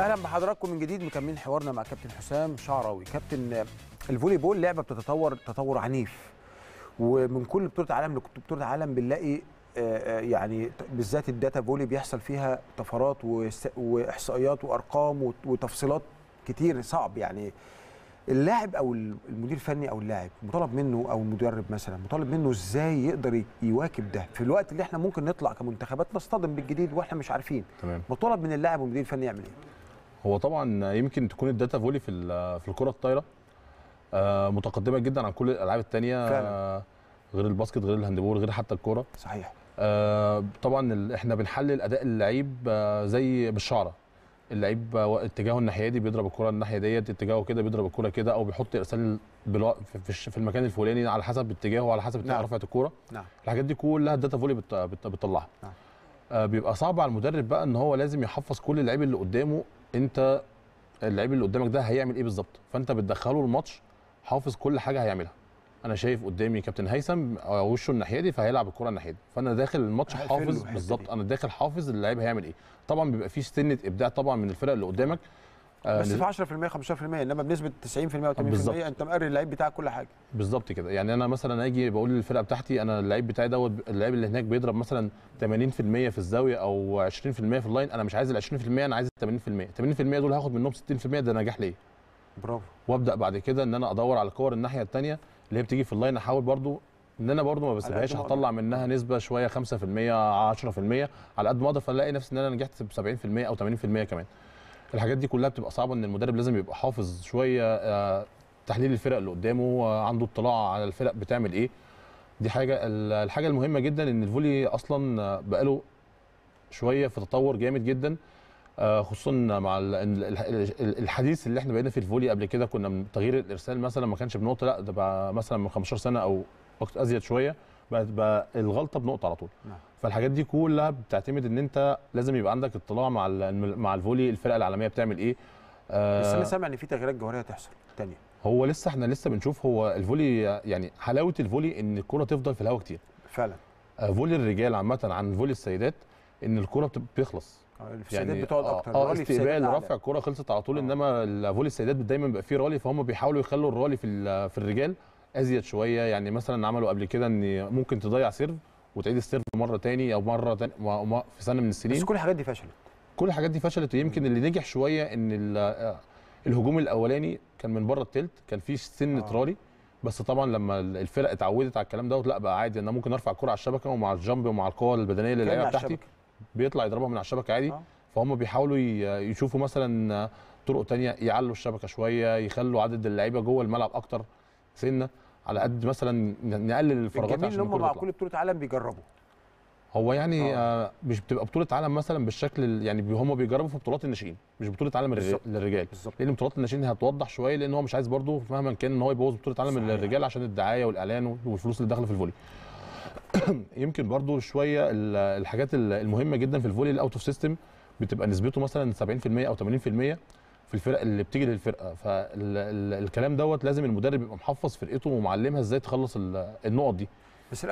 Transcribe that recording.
اهلا بحضراتكم من جديد مكملين حوارنا مع كابتن حسام شعراوي كابتن الفولي بول لعبه بتتطور تطور عنيف ومن كل بطوله عالم لبطوله عالم بنلاقي آه، آه، يعني بالذات الداتا فولي بيحصل فيها طفرات واحصائيات وارقام وتفصيلات كتير صعب يعني اللاعب او المدير الفني او اللاعب مطالب منه او المدرب مثلا مطالب منه ازاي يقدر يواكب ده في الوقت اللي احنا ممكن نطلع كمنتخبات نصطدم بالجديد واحنا مش عارفين تمام مطالب من اللاعب والمدير الفني يعمل ايه هو طبعا يمكن تكون الداتا فولي في في الكره الطايره آه، متقدمه جدا عن كل الالعاب الثانيه آه، غير الباسكت غير الهاندبول غير حتى الكوره صحيح آه، طبعا احنا بنحلل اداء اللعيب زي بالشعره اللعيب اتجاهه الناحيه دي بيضرب الكره الناحيه ديت اتجاهه كده بيضرب الكره كده او بيحط ارسال في المكان الفلاني على حسب اتجاهه وعلى حسب نعم. رفعه الكوره نعم. الحاجات دي كلها الداتا فولي بتطلعها نعم. بيبقى صعب على المدرب بقى ان هو لازم يحفظ كل اللعيب اللي قدامه انت اللعيب اللي قدامك ده هيعمل ايه بالظبط فانت بتدخله الماتش حافظ كل حاجه هيعملها انا شايف قدامي كابتن هيثم آه، وشه الناحيه دي فهيلعب الكره الناحيه دي فانا داخل الماتش حافظ بالظبط انا داخل حافظ اللعيب هيعمل ايه طبعا بيبقى فيه سنه ابداع طبعا من الفرق اللي قدامك بس يعني في 10% 15% انما بنسبه 90% و80% يعني انت مقرر اللعيب بتاعك كل حاجه بالظبط كده يعني انا مثلا اجي بقول للفرقه بتاعتي انا اللعيب بتاعي دوت اللعيب اللي هناك بيضرب مثلا 80% في الزاويه او 20% في اللاين انا مش عايز ال 20% انا عايز ال 80% 80% دول هاخد منهم 60% ده نجاح ليه برافو وابدا بعد كده ان انا ادور على الكور الناحيه الثانيه اللي هي بتيجي في اللاين احاول برضو ان انا برضو ما بسيبهاش هطلع منها نسبه شويه 5% 10% على قد ما اقدر فالاقي نفسي ان انا نجحت ب 70% او 80% كمان الحاجات دي كلها بتبقى صعبه ان المدرب لازم يبقى حافظ شويه آه، تحليل الفرق اللي قدامه آه، عنده اطلاع على الفرق بتعمل ايه دي حاجه الحاجه المهمه جدا ان الفولي اصلا بقاله شويه في تطور جامد جدا آه، خصوصا مع الحديث اللي احنا بقينا في الفولي قبل كده كنا تغيير الارسال مثلا ما كانش بنقطه لا ده بقى مثلا من 15 سنه او وقت ازيد شويه بقت بقى الغلطه بنقطه على طول نعم. فالحاجات دي كلها بتعتمد ان انت لازم يبقى عندك اطلاع مع مع الفولي الفرقه العالميه بتعمل ايه آه بس انا سامع ان في تغييرات جوهريه هتحصل تانية هو لسه احنا لسه بنشوف هو الفولي يعني حلاوه الفولي ان الكره تفضل في الهواء كتير فعلا آه فولي الرجال عامه عن فولي السيدات ان الكره بتخلص آه، السيدات يعني بتقعد آه، اكتر اه استقبال رفع الكره خلصت على طول آه. انما فولي السيدات دايما بيبقى فيه رالي فهم بيحاولوا يخلوا الرالي في في الرجال ازيد شويه يعني مثلا عملوا قبل كده ان ممكن تضيع سيرف وتعيد السيرف مره تاني او مره تاني في سنه من السنين بس كل الحاجات دي فشلت كل الحاجات دي فشلت ويمكن اللي نجح شويه ان آه، الهجوم الاولاني كان من بره التلت كان في سن آه. ترالي بس طبعا لما الفرق اتعودت على الكلام دوت لا بقى عادي انا ممكن ارفع الكره على الشبكه ومع الجامب ومع القوه البدنيه اللي لعيبه بتاعتي بيطلع يضربها من على الشبكه عادي آه. فهم بيحاولوا يشوفوا مثلا طرق تانية يعلوا الشبكه شويه يخلوا عدد اللعيبه جوه الملعب اكتر سنه على قد مثلا نقلل الفراغات عشان هم مع كل بطوله عالم بيجربوا هو يعني آه. آه، مش بتبقى بطوله عالم مثلا بالشكل يعني هم بيجربوا في بطولات الناشئين مش بطوله عالم بالزبط. للرجال بالزبط. لان بطولات الناشئين هتوضح شويه لان هو مش عايز برضه مهما كان ان هو يبوظ بطوله عالم صحيح. للرجال عشان الدعايه والاعلان والفلوس اللي داخله في الفولي يمكن برضه شويه الحاجات المهمه جدا في الفولي الاوت اوف سيستم بتبقى نسبته مثلا 70% او 80% في الفرق اللي بتيجي للفرقه فالكلام دوت لازم المدرب يبقى محفظ فرقته ومعلمها ازاي تخلص النقط دي بس